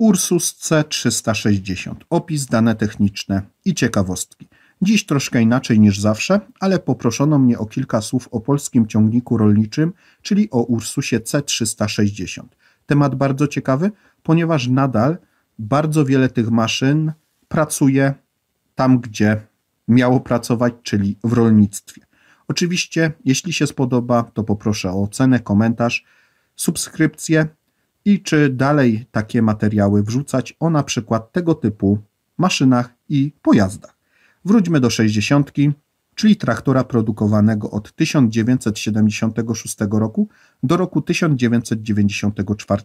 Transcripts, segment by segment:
Ursus C360. Opis, dane techniczne i ciekawostki. Dziś troszkę inaczej niż zawsze, ale poproszono mnie o kilka słów o polskim ciągniku rolniczym, czyli o Ursusie C360. Temat bardzo ciekawy, ponieważ nadal bardzo wiele tych maszyn pracuje tam, gdzie miało pracować, czyli w rolnictwie. Oczywiście, jeśli się spodoba, to poproszę o ocenę, komentarz, subskrypcję i czy dalej takie materiały wrzucać o na przykład tego typu maszynach i pojazdach. Wróćmy do 60, czyli traktora produkowanego od 1976 roku do roku 1994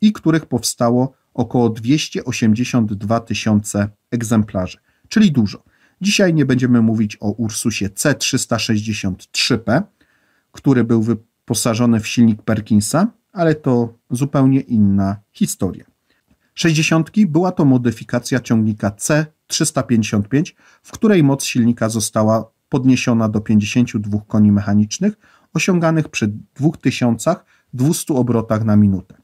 i których powstało około 282 tysiące egzemplarzy, czyli dużo. Dzisiaj nie będziemy mówić o Ursusie C363P, który był wyposażony w silnik Perkinsa, ale to zupełnie inna historia. 60 była to modyfikacja ciągnika C355, w której moc silnika została podniesiona do 52 koni mechanicznych, osiąganych przy 2200 obrotach na minutę.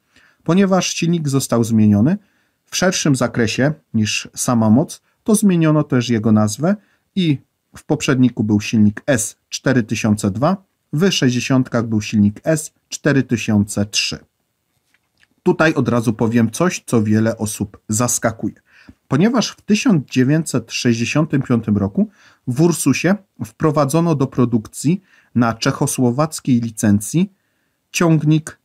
Ponieważ silnik został zmieniony w szerszym zakresie niż sama moc, to zmieniono też jego nazwę i w poprzedniku był silnik S4002, w 60 był silnik S 4003. Tutaj od razu powiem coś, co wiele osób zaskakuje. Ponieważ w 1965 roku w Ursusie wprowadzono do produkcji na czechosłowackiej licencji ciągnik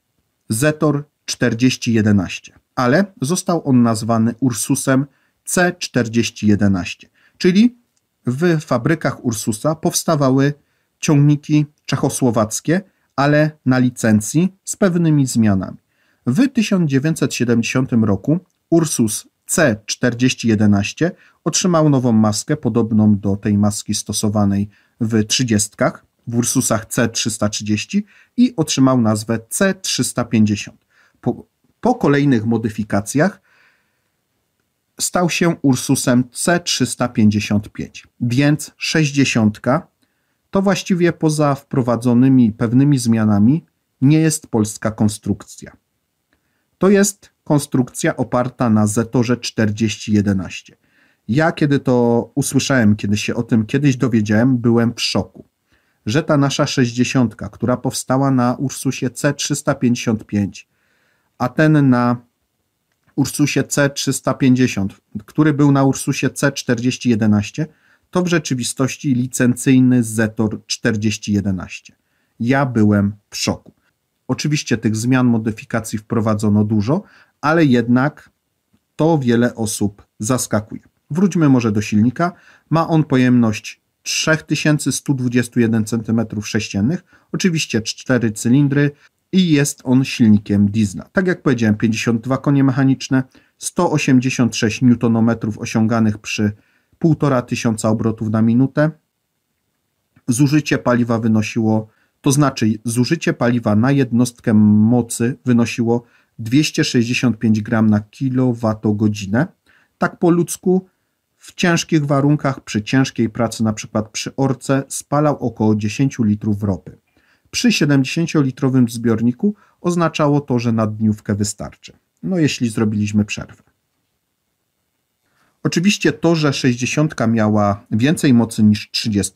Zetor 4011, ale został on nazwany Ursusem C4011, czyli w fabrykach Ursusa powstawały ciągniki czechosłowackie, ale na licencji z pewnymi zmianami. W 1970 roku Ursus C4011 otrzymał nową maskę, podobną do tej maski stosowanej w 30 w Ursusach C330 i otrzymał nazwę C350. Po, po kolejnych modyfikacjach stał się Ursusem C355, więc 60 to właściwie poza wprowadzonymi pewnymi zmianami nie jest polska konstrukcja. To jest konstrukcja oparta na Zetorze 4011. Ja, kiedy to usłyszałem, kiedy się o tym kiedyś dowiedziałem, byłem w szoku, że ta nasza 60, która powstała na Ursusie C355, a ten na Ursusie C350, który był na Ursusie C4011, to w rzeczywistości licencyjny Zetor 4011. Ja byłem w szoku. Oczywiście tych zmian, modyfikacji wprowadzono dużo, ale jednak to wiele osób zaskakuje. Wróćmy może do silnika. Ma on pojemność 3121 cm3, oczywiście 4 cylindry i jest on silnikiem diesla. Tak jak powiedziałem, 52 konie mechaniczne, 186 Nm osiąganych przy 1,5 tysiąca obrotów na minutę. Zużycie paliwa wynosiło, to znaczy zużycie paliwa na jednostkę mocy wynosiło 265 g na kilowatogodzinę. Tak po ludzku w ciężkich warunkach przy ciężkiej pracy, na przykład przy orce, spalał około 10 litrów ropy. Przy 70-litrowym zbiorniku oznaczało to, że na dniówkę wystarczy. No jeśli zrobiliśmy przerwę. Oczywiście to, że 60 miała więcej mocy niż 30,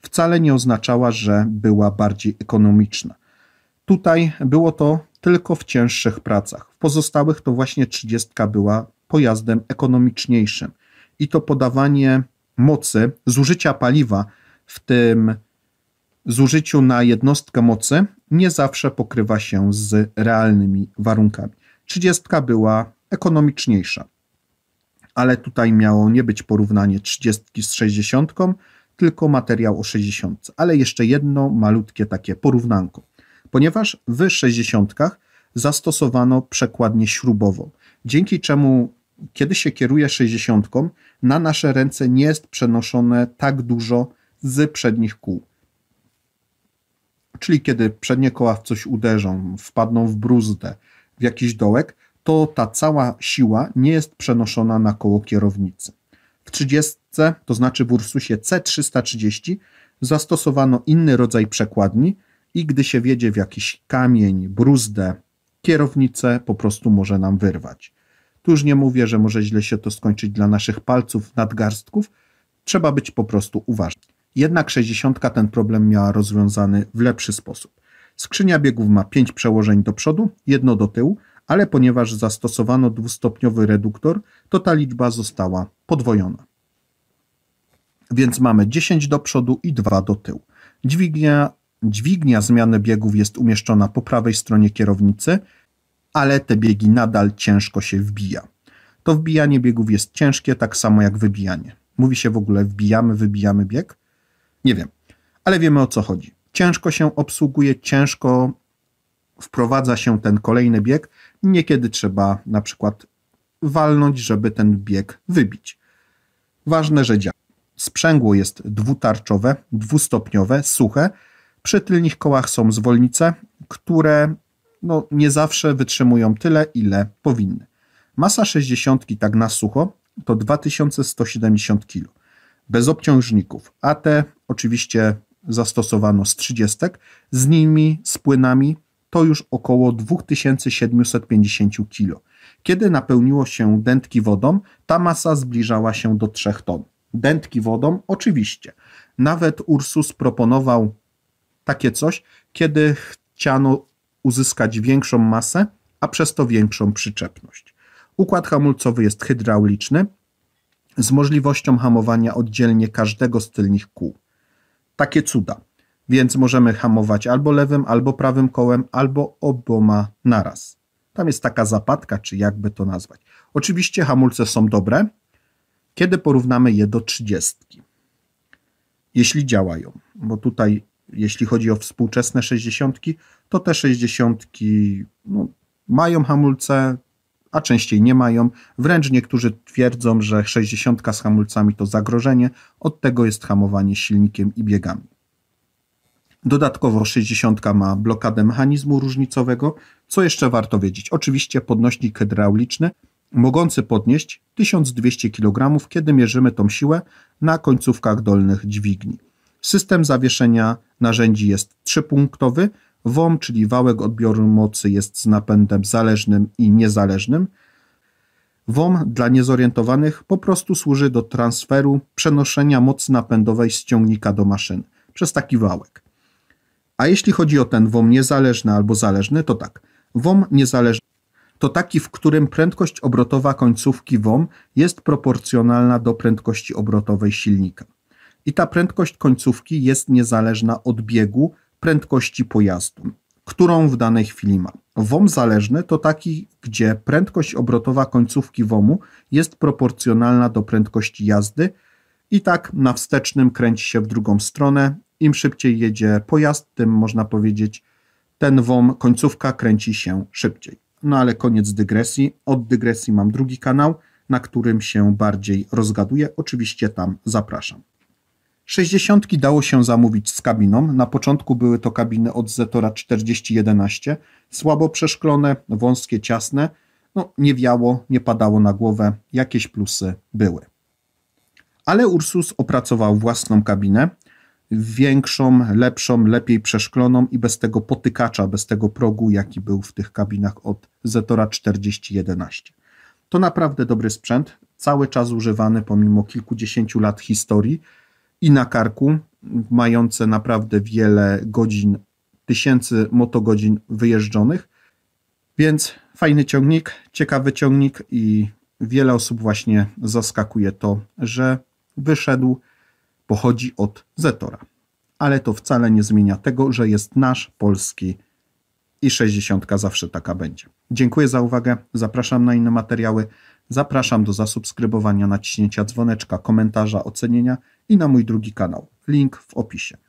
wcale nie oznaczała, że była bardziej ekonomiczna. Tutaj było to tylko w cięższych pracach. W pozostałych to właśnie 30 była pojazdem ekonomiczniejszym. I to podawanie mocy, zużycia paliwa w tym zużyciu na jednostkę mocy nie zawsze pokrywa się z realnymi warunkami. 30 była ekonomiczniejsza ale tutaj miało nie być porównanie 30 z 60, tylko materiał o 60. Ale jeszcze jedno malutkie takie porównanko, ponieważ w 60 zastosowano przekładnię śrubową, dzięki czemu kiedy się kieruje 60, na nasze ręce nie jest przenoszone tak dużo z przednich kół. Czyli kiedy przednie koła w coś uderzą, wpadną w bruzdę, w jakiś dołek, to ta cała siła nie jest przenoszona na koło kierownicy. W 30, to znaczy w Ursusie C330, zastosowano inny rodzaj przekładni i gdy się wiedzie w jakiś kamień, bruzdę, kierownicę po prostu może nam wyrwać. Tu już nie mówię, że może źle się to skończyć dla naszych palców, nadgarstków. Trzeba być po prostu uważny. Jednak 60 ten problem miała rozwiązany w lepszy sposób. Skrzynia biegów ma 5 przełożeń do przodu, jedno do tyłu, ale ponieważ zastosowano dwustopniowy reduktor, to ta liczba została podwojona. Więc mamy 10 do przodu i 2 do tyłu. Dźwignia, dźwignia zmiany biegów jest umieszczona po prawej stronie kierownicy, ale te biegi nadal ciężko się wbija. To wbijanie biegów jest ciężkie, tak samo jak wybijanie. Mówi się w ogóle wbijamy, wybijamy bieg? Nie wiem, ale wiemy o co chodzi. Ciężko się obsługuje, ciężko wprowadza się ten kolejny bieg, Niekiedy trzeba na przykład walnąć, żeby ten bieg wybić. Ważne, że działa. Sprzęgło jest dwutarczowe, dwustopniowe, suche. Przy tylnych kołach są zwolnice, które no, nie zawsze wytrzymują tyle, ile powinny. Masa 60 tak na sucho to 2170 kg. Bez obciążników, a te oczywiście zastosowano z 30, z nimi, z płynami to już około 2750 kg. Kiedy napełniło się dętki wodą, ta masa zbliżała się do 3 ton. Dętki wodą oczywiście. Nawet Ursus proponował takie coś, kiedy chciano uzyskać większą masę, a przez to większą przyczepność. Układ hamulcowy jest hydrauliczny z możliwością hamowania oddzielnie każdego z tylnych kół. Takie cuda więc możemy hamować albo lewym, albo prawym kołem, albo oboma naraz. Tam jest taka zapadka, czy jakby to nazwać. Oczywiście hamulce są dobre, kiedy porównamy je do 30. Jeśli działają, bo tutaj jeśli chodzi o współczesne 60, to te 60 no, mają hamulce, a częściej nie mają. Wręcz niektórzy twierdzą, że 60 z hamulcami to zagrożenie, od tego jest hamowanie silnikiem i biegami. Dodatkowo 60 ma blokadę mechanizmu różnicowego. Co jeszcze warto wiedzieć? Oczywiście podnośnik hydrauliczny, mogący podnieść 1200 kg, kiedy mierzymy tą siłę na końcówkach dolnych dźwigni. System zawieszenia narzędzi jest trzypunktowy. WOM, czyli wałek odbioru mocy, jest z napędem zależnym i niezależnym. WOM dla niezorientowanych po prostu służy do transferu, przenoszenia mocy napędowej z ciągnika do maszyny przez taki wałek. A jeśli chodzi o ten WOM niezależny albo zależny, to tak. WOM niezależny to taki, w którym prędkość obrotowa końcówki WOM jest proporcjonalna do prędkości obrotowej silnika. I ta prędkość końcówki jest niezależna od biegu prędkości pojazdu, którą w danej chwili ma. WOM zależny to taki, gdzie prędkość obrotowa końcówki WOMu jest proporcjonalna do prędkości jazdy i tak na wstecznym kręci się w drugą stronę, im szybciej jedzie pojazd, tym można powiedzieć, ten WOM końcówka kręci się szybciej. No ale koniec dygresji. Od dygresji mam drugi kanał, na którym się bardziej rozgaduję. Oczywiście tam zapraszam. 60 dało się zamówić z kabiną. Na początku były to kabiny od Zetora 4011, słabo przeszklone, wąskie, ciasne. No, nie wiało, nie padało na głowę, jakieś plusy były. Ale Ursus opracował własną kabinę, większą, lepszą, lepiej przeszkloną i bez tego potykacza, bez tego progu, jaki był w tych kabinach od Zetora 4011. To naprawdę dobry sprzęt, cały czas używany pomimo kilkudziesięciu lat historii i na karku, mające naprawdę wiele godzin, tysięcy motogodzin wyjeżdżonych, więc fajny ciągnik, ciekawy ciągnik i wiele osób właśnie zaskakuje to, że wyszedł pochodzi od Zetora. Ale to wcale nie zmienia tego, że jest nasz polski i 60 zawsze taka będzie. Dziękuję za uwagę, zapraszam na inne materiały, zapraszam do zasubskrybowania, naciśnięcia dzwoneczka, komentarza, ocenienia i na mój drugi kanał. Link w opisie.